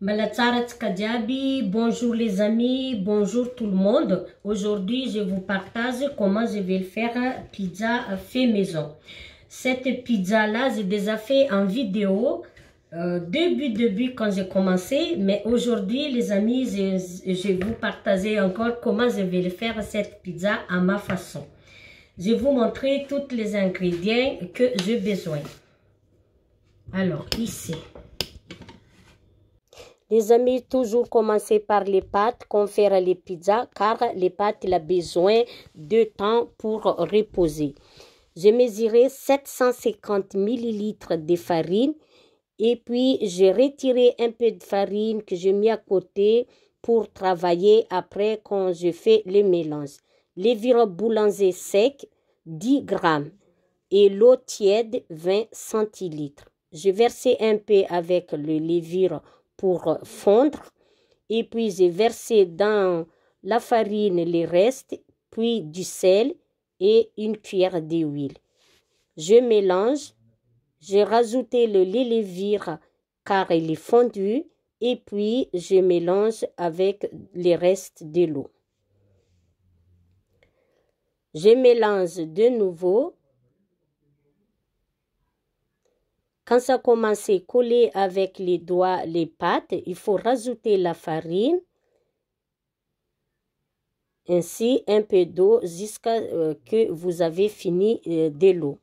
Kadiabi, bonjour les amis, bonjour tout le monde. Aujourd'hui, je vous partage comment je vais faire pizza fait maison. Cette pizza-là, j'ai déjà fait en vidéo euh, début, début quand j'ai commencé. Mais aujourd'hui, les amis, je, je vais vous partager encore comment je vais faire cette pizza à ma façon. Je vais vous montrer tous les ingrédients que j'ai besoin. Alors, ici, les amis, toujours commencer par les pâtes, qu'on fera les pizzas, car les pâtes, il a besoin de temps pour reposer. Je mesurais 750 ml de farine et puis j'ai retiré un peu de farine que j'ai mis à côté pour travailler après quand je fais le mélange. Lévire boulanger sec, 10 grammes et l'eau tiède, 20 centilitres. Je versais un peu avec le lévire pour euh, fondre et puis j'ai versé dans la farine les restes, puis du sel et une cuillère d'huile. Je mélange, j'ai rajouté le lait car il est fondu et puis je mélange avec les restes de l'eau. Je mélange de nouveau Quand ça commence à coller avec les doigts, les pattes, il faut rajouter la farine, ainsi un peu d'eau jusqu'à ce euh, que vous avez fini euh, de l'eau.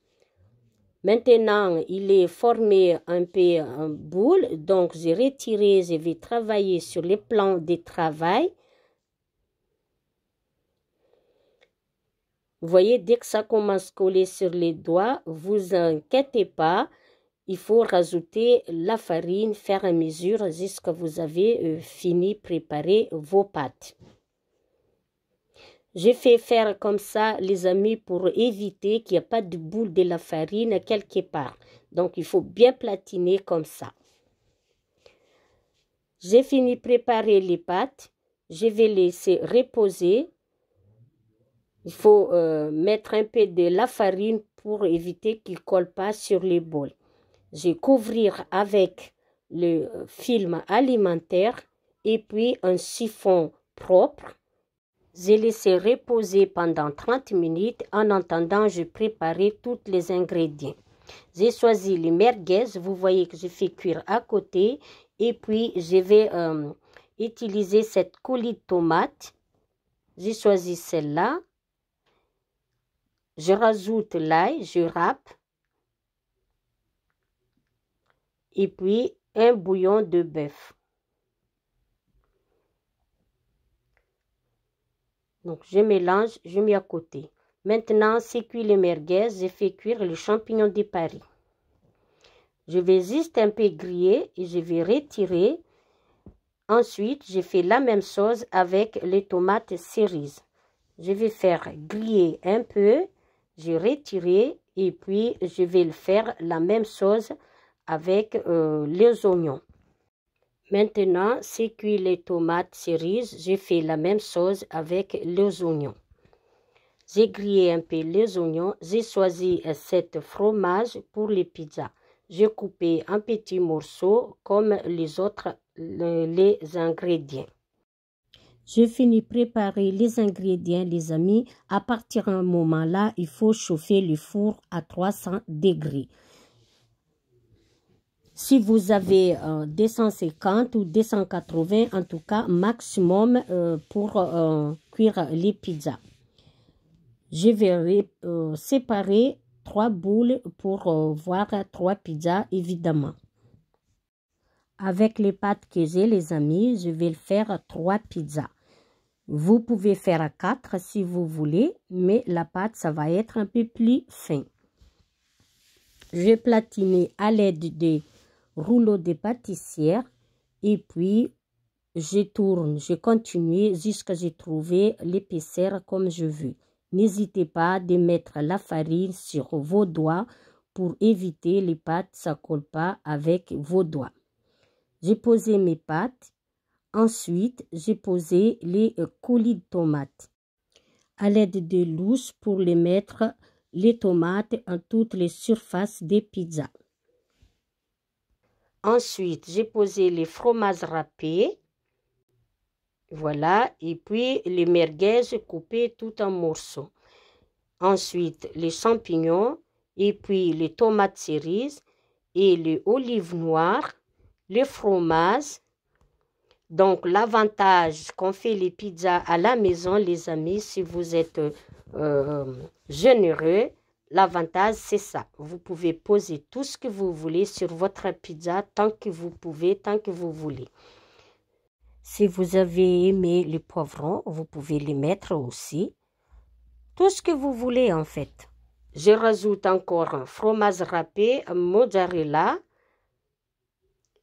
Maintenant, il est formé un peu en boule, donc j'ai retiré, je vais travailler sur les plans de travail. Vous voyez, dès que ça commence à coller sur les doigts, vous inquiétez pas, il faut rajouter la farine, faire à mesure jusqu'à vous avez euh, fini préparer vos pâtes. J'ai fait faire comme ça, les amis, pour éviter qu'il n'y ait pas de boule de la farine quelque part. Donc, il faut bien platiner comme ça. J'ai fini préparer les pâtes. Je vais laisser reposer. Il faut euh, mettre un peu de la farine pour éviter qu'il ne colle pas sur les bols je couvrir avec le film alimentaire et puis un chiffon propre. Je laissé reposer pendant 30 minutes en attendant je préparer tous les ingrédients. J'ai choisi les merguez, vous voyez que je fais cuire à côté et puis je vais euh, utiliser cette colis de tomate. J'ai choisi celle-là. Je rajoute l'ail, je râpe et puis un bouillon de bœuf. Donc je mélange, je mets à côté. Maintenant, c'est cuit les merguez, j'ai fait cuire les champignons de Paris. Je vais juste un peu griller et je vais retirer. Ensuite, je fais la même chose avec les tomates cerises. Je vais faire griller un peu, je retire et puis je vais le faire la même chose avec euh, les oignons. Maintenant, c'est cuit les tomates cerises. J'ai fait la même chose avec les oignons. J'ai grillé un peu les oignons. J'ai choisi cette fromage pour les pizzas. J'ai coupé un petit morceau comme les autres les ingrédients. fini finis préparer les ingrédients, les amis. À partir d'un moment là, il faut chauffer le four à 300 degrés. Si vous avez 250 euh, ou 280, en tout cas, maximum euh, pour euh, cuire les pizzas. Je vais séparer trois boules pour voir trois pizzas, évidemment. Avec les pâtes que j'ai, les amis, je vais faire trois pizzas. Vous pouvez faire quatre si vous voulez, mais la pâte, ça va être un peu plus fin. Je vais platiner à l'aide des rouleau de pâtissière et puis je tourne, je continue jusqu'à j'ai trouvé l'épaisseur comme je veux. N'hésitez pas de mettre la farine sur vos doigts pour éviter les pâtes ça colle pas avec vos doigts. J'ai posé mes pâtes. Ensuite, j'ai posé les euh, coulis de tomates. À l'aide de louches pour les mettre les tomates en toutes les surfaces des pizzas. Ensuite, j'ai posé les fromages râpés. Voilà, et puis les merguez coupés tout en morceaux. Ensuite, les champignons, et puis les tomates cerises, et les olives noires, les fromages. Donc, l'avantage qu'on fait les pizzas à la maison, les amis, si vous êtes euh, généreux, L'avantage, c'est ça. Vous pouvez poser tout ce que vous voulez sur votre pizza tant que vous pouvez, tant que vous voulez. Si vous avez aimé les poivrons, vous pouvez les mettre aussi. Tout ce que vous voulez en fait. Je rajoute encore un fromage râpé, un mozzarella.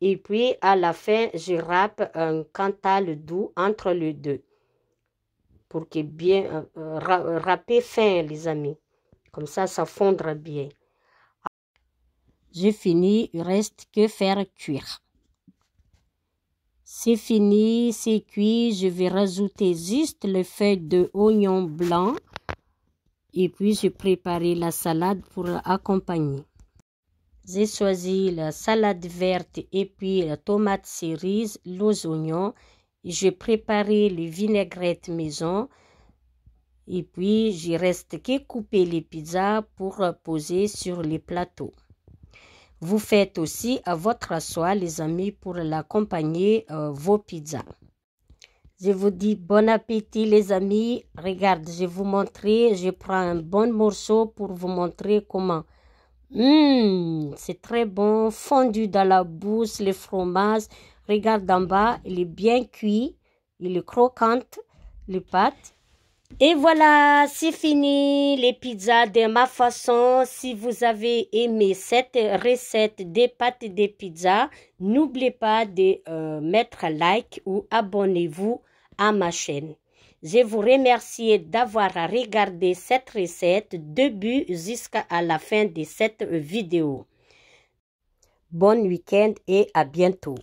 Et puis à la fin, je râpe un cantal doux entre les deux. Pour que bien euh, euh, euh, râper fin, les amis. Comme ça, ça fondra bien. J'ai fini, il reste que faire cuire. C'est fini, c'est cuit. Je vais rajouter juste le feuilles de oignon blanc. Et puis, je préparé la salade pour accompagner. J'ai choisi la salade verte et puis la tomate cerise, les oignons. J'ai préparé les vinaigrettes maison. Et puis, j'y reste que couper les pizzas pour poser sur les plateaux. Vous faites aussi à votre soie, les amis, pour l'accompagner euh, vos pizzas. Je vous dis bon appétit, les amis. Regarde, je vais vous montrer. Je prends un bon morceau pour vous montrer comment. Mmh, c'est très bon, fondu dans la bouche, le fromage. Regarde en bas, il est bien cuit, il est croquant, les pâtes. Et voilà, c'est fini les pizzas de ma façon. Si vous avez aimé cette recette des pâtes des pizzas, n'oubliez pas de euh, mettre un like ou abonnez-vous à ma chaîne. Je vous remercie d'avoir regardé cette recette début jusqu'à la fin de cette vidéo. Bon week-end et à bientôt.